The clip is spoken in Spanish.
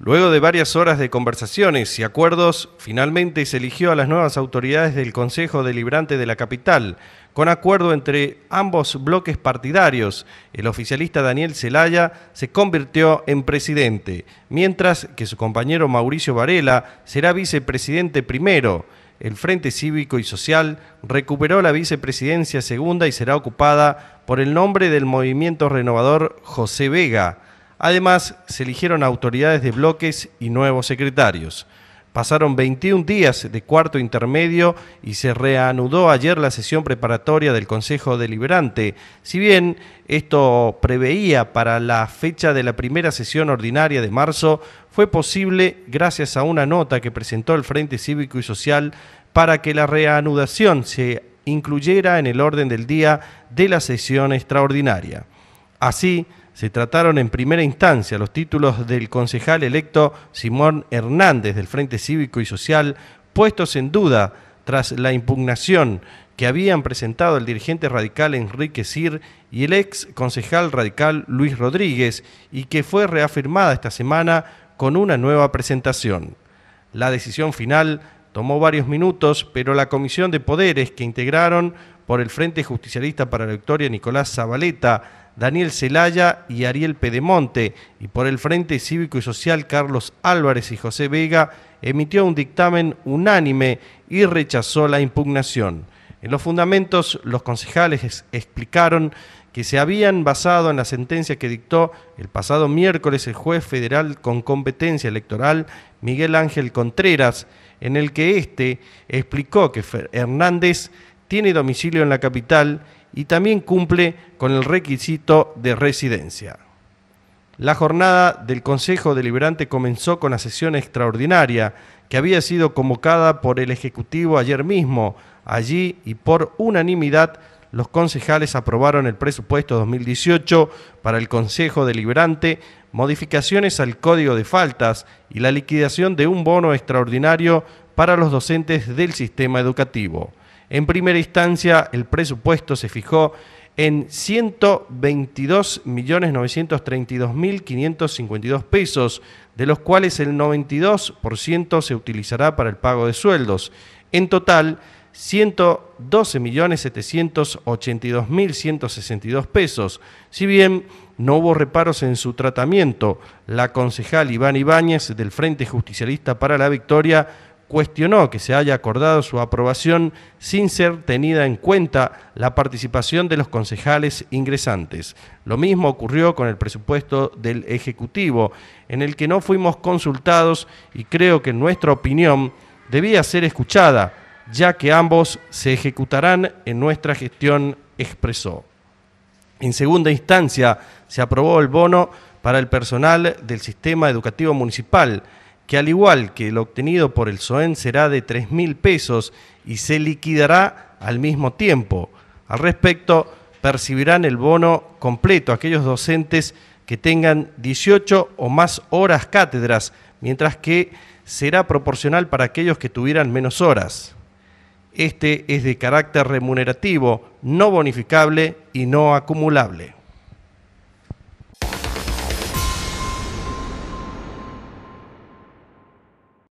Luego de varias horas de conversaciones y acuerdos, finalmente se eligió a las nuevas autoridades del Consejo Deliberante de la capital, con acuerdo entre ambos bloques partidarios. El oficialista Daniel Zelaya se convirtió en presidente, mientras que su compañero Mauricio Varela será vicepresidente primero. El Frente Cívico y Social recuperó la vicepresidencia segunda y será ocupada por el nombre del movimiento renovador José Vega. Además, se eligieron autoridades de bloques y nuevos secretarios. Pasaron 21 días de cuarto intermedio y se reanudó ayer la sesión preparatoria del Consejo Deliberante. Si bien esto preveía para la fecha de la primera sesión ordinaria de marzo, fue posible gracias a una nota que presentó el Frente Cívico y Social para que la reanudación se incluyera en el orden del día de la sesión extraordinaria. Así, se trataron en primera instancia los títulos del concejal electo Simón Hernández del Frente Cívico y Social, puestos en duda tras la impugnación que habían presentado el dirigente radical Enrique Sir y el ex concejal radical Luis Rodríguez, y que fue reafirmada esta semana con una nueva presentación. La decisión final tomó varios minutos, pero la comisión de poderes que integraron por el Frente Justicialista para la Victoria Nicolás Zabaleta, Daniel Celaya y Ariel Pedemonte, y por el Frente Cívico y Social Carlos Álvarez y José Vega, emitió un dictamen unánime y rechazó la impugnación. En los fundamentos, los concejales explicaron que se habían basado en la sentencia que dictó el pasado miércoles el juez federal con competencia electoral, Miguel Ángel Contreras, en el que éste explicó que Hernández tiene domicilio en la capital y también cumple con el requisito de residencia. La jornada del Consejo Deliberante comenzó con la sesión extraordinaria que había sido convocada por el Ejecutivo ayer mismo. Allí y por unanimidad los concejales aprobaron el presupuesto 2018 para el Consejo Deliberante, modificaciones al Código de Faltas y la liquidación de un bono extraordinario para los docentes del sistema educativo. En primera instancia, el presupuesto se fijó en 122.932.552 pesos, de los cuales el 92% se utilizará para el pago de sueldos. En total, 112.782.162 pesos. Si bien no hubo reparos en su tratamiento, la concejal Iván Ibáñez del Frente Justicialista para la Victoria cuestionó que se haya acordado su aprobación sin ser tenida en cuenta la participación de los concejales ingresantes. Lo mismo ocurrió con el presupuesto del Ejecutivo, en el que no fuimos consultados y creo que nuestra opinión debía ser escuchada, ya que ambos se ejecutarán en nuestra gestión, expresó. En segunda instancia, se aprobó el bono para el personal del sistema educativo municipal, que al igual que lo obtenido por el SOEN será de 3.000 pesos y se liquidará al mismo tiempo. Al respecto, percibirán el bono completo aquellos docentes que tengan 18 o más horas cátedras, mientras que será proporcional para aquellos que tuvieran menos horas. Este es de carácter remunerativo, no bonificable y no acumulable.